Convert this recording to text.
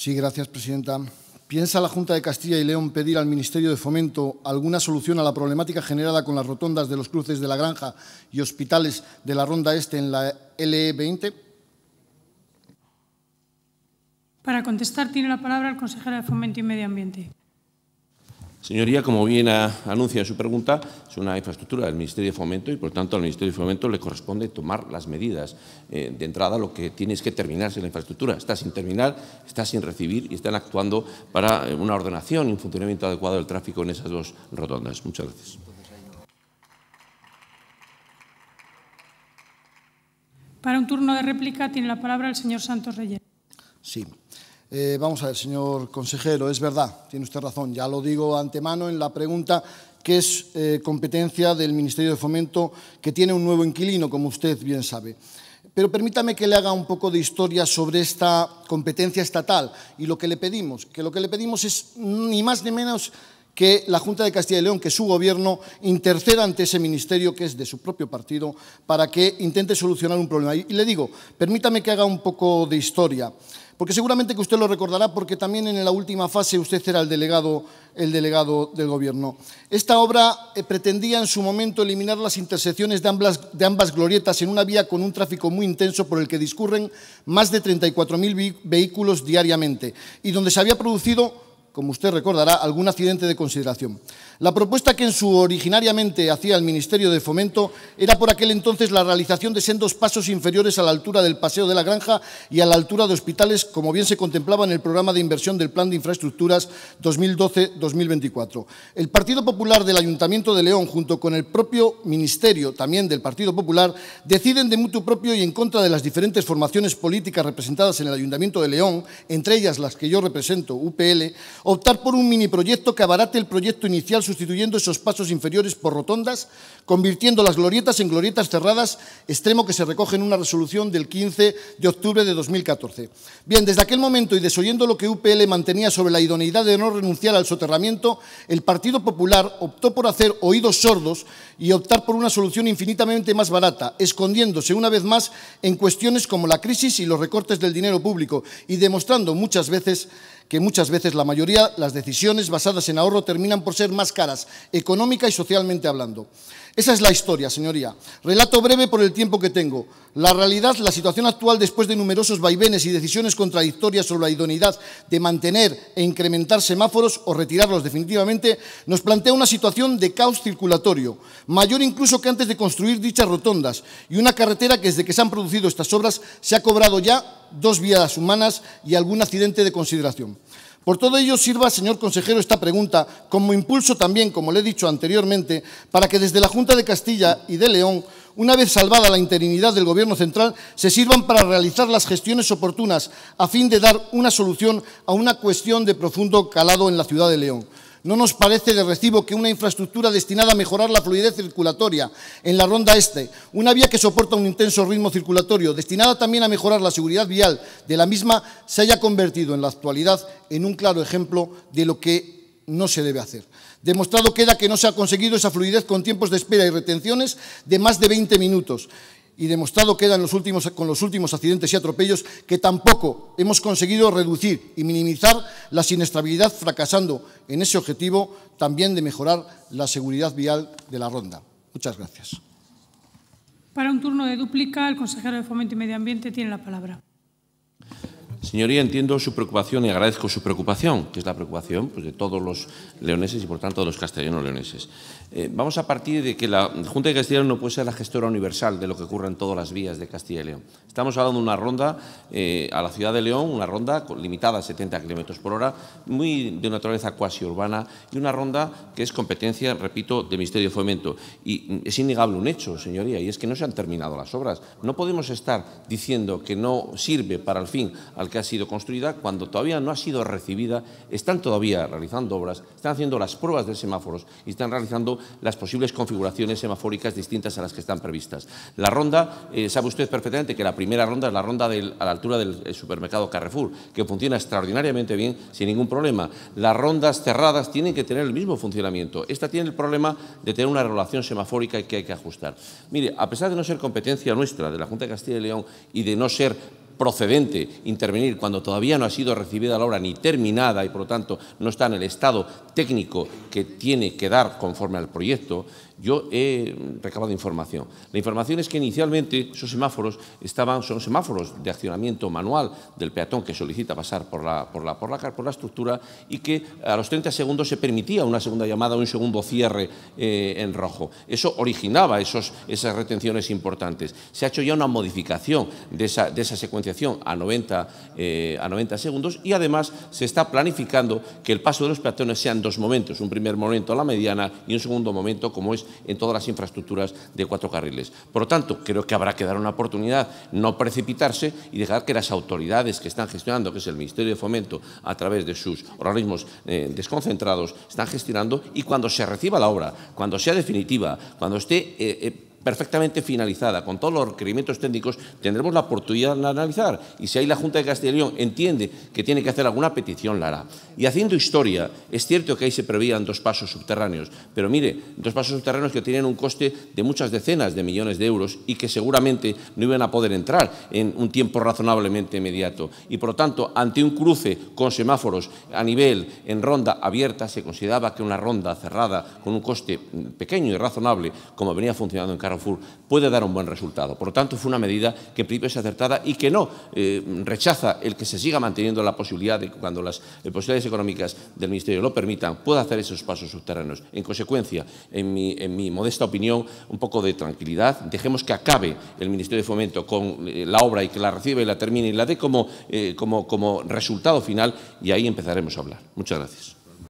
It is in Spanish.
Sí, gracias, presidenta. ¿Piensa la Junta de Castilla y León pedir al Ministerio de Fomento alguna solución a la problemática generada con las rotondas de los cruces de la Granja y hospitales de la Ronda Este en la LE20? Para contestar tiene la palabra el consejero de Fomento y Medio Ambiente. Señoría, como bien anuncia en su pregunta, es una infraestructura del Ministerio de Fomento y, por tanto, al Ministerio de Fomento le corresponde tomar las medidas. Eh, de entrada, lo que tiene es que terminarse la infraestructura. Está sin terminar, está sin recibir y están actuando para eh, una ordenación y un funcionamiento adecuado del tráfico en esas dos rotondas. Muchas gracias. Para un turno de réplica tiene la palabra el señor Santos Reyes. Sí, eh, vamos a ver, señor consejero, es verdad, tiene usted razón. Ya lo digo antemano en la pregunta que es eh, competencia del Ministerio de Fomento, que tiene un nuevo inquilino, como usted bien sabe. Pero permítame que le haga un poco de historia sobre esta competencia estatal y lo que le pedimos, que lo que le pedimos es ni más ni menos que la Junta de Castilla y León, que su gobierno interceda ante ese ministerio que es de su propio partido para que intente solucionar un problema. Y le digo, permítame que haga un poco de historia. Porque seguramente que usted lo recordará porque también en la última fase usted era el delegado, el delegado del gobierno. Esta obra eh, pretendía en su momento eliminar las intersecciones de ambas, de ambas glorietas en una vía con un tráfico muy intenso por el que discurren más de 34.000 vehículos diariamente y donde se había producido como usted recordará, algún accidente de consideración. La propuesta que en su originariamente hacía el Ministerio de Fomento era por aquel entonces la realización de sendos pasos inferiores a la altura del Paseo de la Granja y a la altura de hospitales, como bien se contemplaba en el programa de inversión del Plan de Infraestructuras 2012-2024. El Partido Popular del Ayuntamiento de León, junto con el propio Ministerio, también del Partido Popular, deciden de mutuo propio y en contra de las diferentes formaciones políticas representadas en el Ayuntamiento de León, entre ellas las que yo represento, UPL, optar por un mini proyecto que abarate el proyecto inicial sustituyendo esos pasos inferiores por rotondas, convirtiendo las glorietas en glorietas cerradas, extremo que se recoge en una resolución del 15 de octubre de 2014. Bien, desde aquel momento y desoyendo lo que UPL mantenía sobre la idoneidad de no renunciar al soterramiento, el Partido Popular optó por hacer oídos sordos y optar por una solución infinitamente más barata, escondiéndose una vez más en cuestiones como la crisis y los recortes del dinero público y demostrando muchas veces que muchas veces la mayoría las decisiones basadas en ahorro terminan por ser más caras, económica y socialmente hablando. Esa es la historia, señoría. Relato breve por el tiempo que tengo. La realidad, la situación actual, después de numerosos vaivenes y decisiones contradictorias sobre la idoneidad de mantener e incrementar semáforos o retirarlos definitivamente, nos plantea una situación de caos circulatorio, mayor incluso que antes de construir dichas rotondas, y una carretera que desde que se han producido estas obras se ha cobrado ya dos vías humanas y algún accidente de consideración. Por todo ello, sirva, señor consejero, esta pregunta como impulso también, como le he dicho anteriormente, para que desde la Junta de Castilla y de León, una vez salvada la interinidad del Gobierno central, se sirvan para realizar las gestiones oportunas a fin de dar una solución a una cuestión de profundo calado en la ciudad de León. No nos parece de recibo que una infraestructura destinada a mejorar la fluidez circulatoria en la ronda este, una vía que soporta un intenso ritmo circulatorio, destinada también a mejorar la seguridad vial de la misma, se haya convertido en la actualidad en un claro ejemplo de lo que no se debe hacer. Demostrado queda que no se ha conseguido esa fluidez con tiempos de espera y retenciones de más de 20 minutos y demostrado queda en los últimos, con los últimos accidentes y atropellos que tampoco hemos conseguido reducir y minimizar la siniestrabilidad, fracasando en ese objetivo también de mejorar la seguridad vial de la ronda. Muchas gracias. Para un turno de dúplica, el consejero de Fomento y Medio Ambiente tiene la palabra. Señoría, entiendo su preocupación y agradezco su preocupación, que es la preocupación pues, de todos los leoneses y, por tanto, de los castellanos leoneses. Eh, vamos a partir de que la Junta de Castilla no puede ser la gestora universal de lo que ocurre en todas las vías de Castilla y León. Estamos hablando de una ronda eh, a la ciudad de León, una ronda limitada a 70 kilómetros por hora, muy de naturaleza cuasi urbana y una ronda que es competencia, repito, del Ministerio de Fomento. Y es innegable un hecho, señoría, y es que no se han terminado las obras. No podemos estar diciendo que no sirve para el fin al que ha sido construida cuando todavía no ha sido recibida, están todavía realizando obras, están haciendo las pruebas de semáforos y están realizando las posibles configuraciones semafóricas distintas a las que están previstas. La ronda, eh, sabe usted perfectamente que la primera ronda es la ronda a la altura del eh, supermercado Carrefour, que funciona extraordinariamente bien sin ningún problema. Las rondas cerradas tienen que tener el mismo funcionamiento. Esta tiene el problema de tener una relación semafórica que hay que ajustar. Mire, a pesar de no ser competencia nuestra, de la Junta de Castilla y León, y de no ser procedente intervenir cuando todavía no ha sido recibida la obra ni terminada y por lo tanto no está en el estado técnico que tiene que dar conforme al proyecto, yo he recabado información. La información es que inicialmente esos semáforos estaban, son semáforos de accionamiento manual del peatón que solicita pasar por la, por la, por la, por la estructura y que a los 30 segundos se permitía una segunda llamada o un segundo cierre eh, en rojo. Eso originaba esos, esas retenciones importantes. Se ha hecho ya una modificación de esa, de esa secuenciación a 90, eh, a 90 segundos y además se está planificando que el paso de los peatones sean dos momentos, un primer momento a la mediana y un segundo momento como es en todas las infraestructuras de cuatro carriles. Por lo tanto, creo que habrá que dar una oportunidad, no precipitarse y dejar que las autoridades que están gestionando, que es el Ministerio de Fomento, a través de sus organismos eh, desconcentrados, están gestionando y cuando se reciba la obra, cuando sea definitiva, cuando esté... Eh, eh, perfectamente finalizada, con todos los requerimientos técnicos, tendremos la oportunidad de analizar. Y si ahí la Junta de Castellón entiende que tiene que hacer alguna petición, la hará. Y haciendo historia, es cierto que ahí se prevían dos pasos subterráneos, pero mire, dos pasos subterráneos que tienen un coste de muchas decenas de millones de euros y que seguramente no iban a poder entrar en un tiempo razonablemente inmediato. Y por lo tanto, ante un cruce con semáforos a nivel en ronda abierta, se consideraba que una ronda cerrada con un coste pequeño y razonable, como venía funcionando en Carro puede dar un buen resultado. Por lo tanto, fue una medida que en principio es acertada y que no eh, rechaza el que se siga manteniendo la posibilidad de que cuando las eh, posibilidades económicas del Ministerio lo permitan, pueda hacer esos pasos subterráneos. En consecuencia, en mi, en mi modesta opinión, un poco de tranquilidad, dejemos que acabe el Ministerio de Fomento con eh, la obra y que la reciba y la termine y la dé como, como, como resultado final y ahí empezaremos a hablar. Muchas gracias.